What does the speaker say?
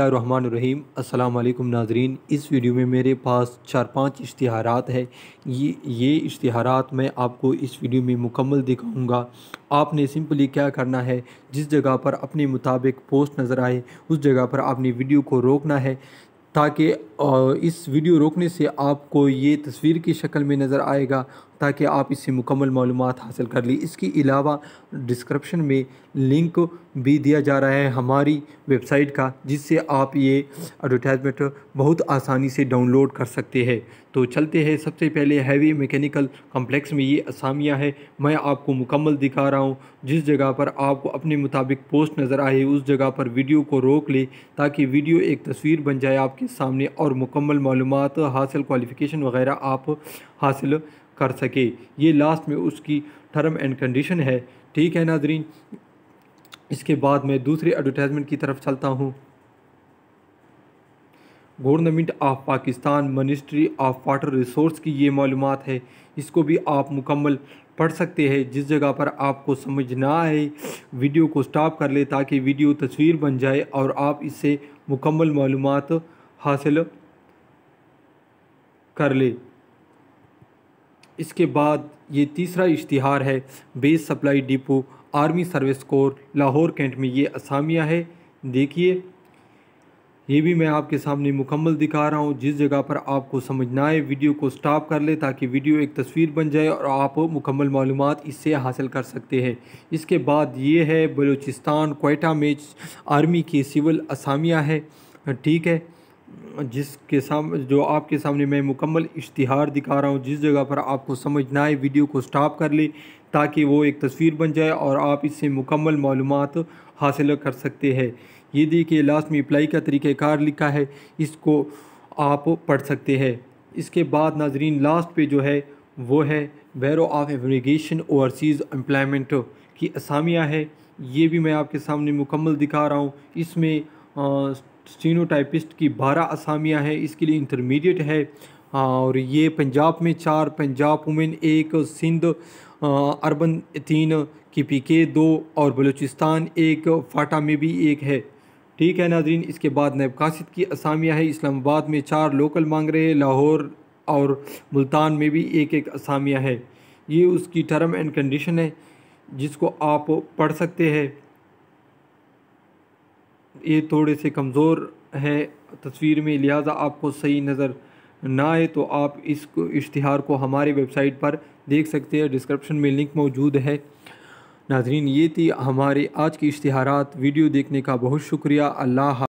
अस्सलाम वालेकुम नाजरीन इस वीडियो में मेरे पास चार पांच इश्तहारात है ये ये इश्तहारात मैं आपको इस वीडियो में मुकम्मल दिखाऊंगा आपने सिंपली क्या करना है जिस जगह पर अपने मुताबिक पोस्ट नज़र आए उस जगह पर आपने वीडियो को रोकना है ताकि और इस वीडियो रोकने से आपको ये तस्वीर की शक्ल में नज़र आएगा ताकि आप इससे मुकम्मल मालूम हासिल कर ली इसके अलावा डिस्क्रिप्शन में लिंक भी दिया जा रहा है हमारी वेबसाइट का जिससे आप ये एडवर्टाइजमेंट बहुत आसानी से डाउनलोड कर सकते हैं तो चलते हैं सबसे पहले हैवी मैकेनिकल कम्प्लेक्स में ये असामियाँ है मैं आपको मुकम्मल दिखा रहा हूँ जिस जगह पर आपको अपने मुताबिक पोस्ट नज़र आए उस जगह पर वीडियो को रोक ले ताकि वीडियो एक तस्वीर बन जाए आपके सामने और और मुकम्मल मालूम हासिल क्वालिफ़िकेशन वगैरह आप हासिल कर सके ये लास्ट में उसकी टर्म एंड कंडीशन है ठीक है नाजरीन इसके बाद मैं दूसरी एडवर्टाइजमेंट की तरफ चलता हूँ government of Pakistan ministry of water resource की ये मालूम है इसको भी आप मुकम्मल पढ़ सकते हैं जिस जगह पर आपको समझ ना आए वीडियो को स्टॉप कर ले ताकि वीडियो तस्वीर बन जाए और आप इससे मुकम्मल मालूम हासिल कर ले इसके बाद ये तीसरा इश्तिहार है base supply depot army service corps Lahore cantt में ये असामिया है देखिए ये भी मैं आपके सामने मुकम्मल दिखा रहा हूँ जिस जगह पर आपको समझना है वीडियो को स्टॉप कर ले ताकि वीडियो एक तस्वीर बन जाए और आप मुकम्मल मालूम इससे हासिल कर सकते हैं इसके बाद ये है बलूचिस्तान कोयटा में आर्मी की सिविल असामिया है ठीक है जिसके साम जो आपके सामने मैं मुकम्मल इश्तहार दिखा रहा हूँ जिस जगह पर आपको समझ ना आए वीडियो को स्टॉप कर ले ताकि वो एक तस्वीर बन जाए और आप इससे मुकम्मल मालूम हासिल कर सकते हैं ये देखिए लास्ट में अप्लाई का तरीक़ाकार लिखा है इसको आप पढ़ सकते हैं इसके बाद नाजरीन लास्ट पे जो है वो है बैरो ऑफ एवरीगेशन ओवरसीज़ एम्प्लॉमेंट की असामियाँ है ये भी मैं आपके सामने मुकम्मल दिखा रहा हूँ इसमें स्टीनोटाइपिस्ट की बारह असामियाँ हैं इसके लिए इंटरमीडिएट है और ये पंजाब में चार पंजाब वुमेन एक सिंध अरबन तीन की पी के दो और बलूचिस्तान एक फाटा में भी एक है ठीक है नाजरीन इसके बाद नैब कासिद की असामियाँ है इस्लामाबाद में चार लोकल मांग रहे हैं लाहौर और मुल्तान में भी एक एक असामियाँ है ये उसकी टर्म एंड कंडीशन है जिसको आप पढ़ सकते हैं ये थोड़े से कमज़ोर है तस्वीर में लिहाजा आपको सही नज़र ना आए तो आप इस इश्तहार को हमारे वेबसाइट पर देख सकते हैं डिस्क्रिप्शन में लिंक मौजूद है नाजरीन ये थी हमारे आज के इश्तहार वीडियो देखने का बहुत शुक्रिया अल्लाह